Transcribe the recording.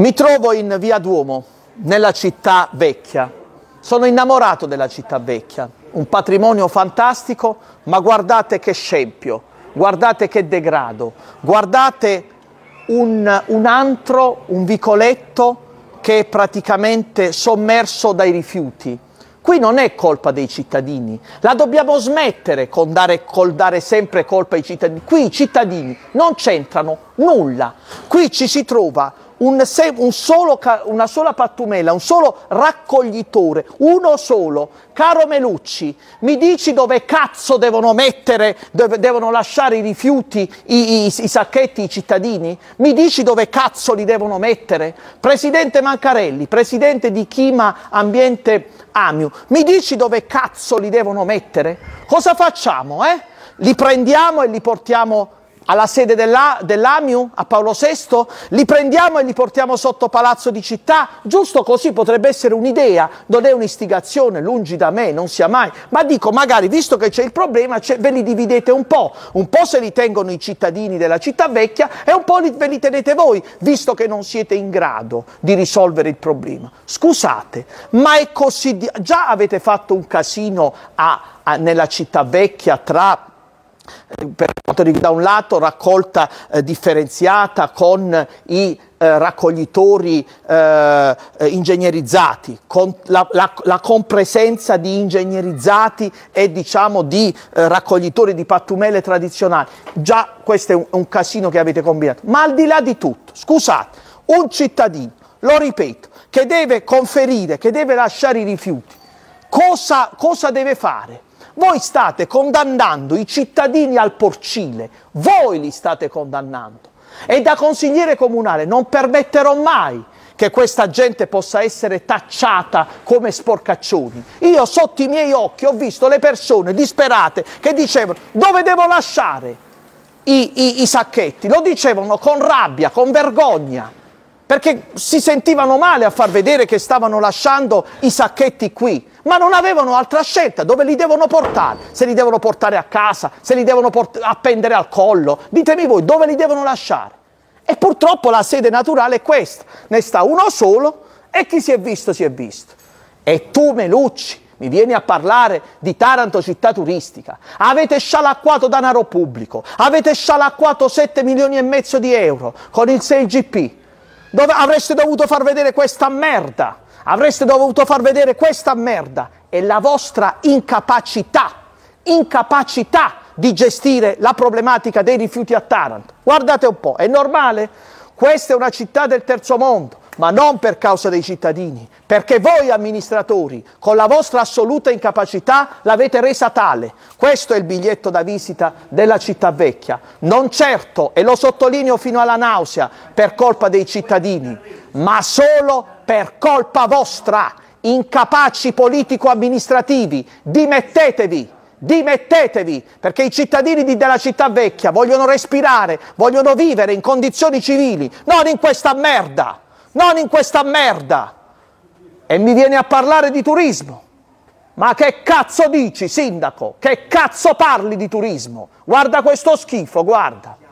Mi trovo in via Duomo, nella città vecchia. Sono innamorato della città vecchia, un patrimonio fantastico, ma guardate che scempio, guardate che degrado, guardate un, un antro, un vicoletto che è praticamente sommerso dai rifiuti. Qui non è colpa dei cittadini, la dobbiamo smettere con dare, col dare sempre colpa ai cittadini. Qui i cittadini non c'entrano nulla, qui ci si trova un, un solo, una sola pattumela, un solo raccoglitore, uno solo. Caro Melucci, mi dici dove cazzo devono mettere, dove devono lasciare i rifiuti, i, i, i sacchetti, i cittadini? Mi dici dove cazzo li devono mettere? Presidente Mancarelli, presidente di Chima Ambiente Amiu, mi dici dove cazzo li devono mettere? Cosa facciamo, eh? Li prendiamo e li portiamo alla sede della, dell'AMIU, a Paolo VI, li prendiamo e li portiamo sotto palazzo di città, giusto così potrebbe essere un'idea, non è un'istigazione, lungi da me, non sia mai, ma dico magari visto che c'è il problema ve li dividete un po', un po' se li tengono i cittadini della città vecchia e un po' li, ve li tenete voi, visto che non siete in grado di risolvere il problema. Scusate, ma è così, già avete fatto un casino a, a, nella città vecchia tra per quanto riguarda da un lato raccolta eh, differenziata con i eh, raccoglitori eh, eh, ingegnerizzati, con la, la, la, compresenza di ingegnerizzati e diciamo di eh, raccoglitori di pattumelle tradizionali. Già questo è un, un casino che avete combinato. Ma al di là di tutto, scusate, un cittadino, lo ripeto, che deve conferire, che deve lasciare i rifiuti, cosa, cosa deve fare? Voi state condannando i cittadini al porcile, voi li state condannando. E da consigliere comunale non permetterò mai che questa gente possa essere tacciata come sporcaccioni. Io sotto i miei occhi ho visto le persone disperate che dicevano dove devo lasciare i, i, i sacchetti, lo dicevano con rabbia, con vergogna perché si sentivano male a far vedere che stavano lasciando i sacchetti qui, ma non avevano altra scelta, dove li devono portare? Se li devono portare a casa, se li devono appendere al collo, ditemi voi dove li devono lasciare. E purtroppo la sede naturale è questa, ne sta uno solo e chi si è visto si è visto. E tu Melucci mi vieni a parlare di Taranto città turistica. Avete scialacquato denaro pubblico, avete scialacquato 7 milioni e mezzo di euro con il 6GP. Dove avreste dovuto far vedere questa merda, avreste dovuto far vedere questa merda e la vostra incapacità, incapacità di gestire la problematica dei rifiuti a Taranto. Guardate un po', è normale? Questa è una città del terzo mondo, ma non per causa dei cittadini, perché voi amministratori, con la vostra assoluta incapacità, l'avete resa tale. Questo è il biglietto da visita della città vecchia. Non certo, e lo sottolineo fino alla nausea, per colpa dei cittadini, ma solo per colpa vostra, incapaci politico-amministrativi. Dimettetevi! dimettetevi, perché i cittadini della città vecchia vogliono respirare, vogliono vivere in condizioni civili, non in questa merda non in questa merda. E mi viene a parlare di turismo. Ma che cazzo dici, sindaco? Che cazzo parli di turismo? Guarda questo schifo, guarda.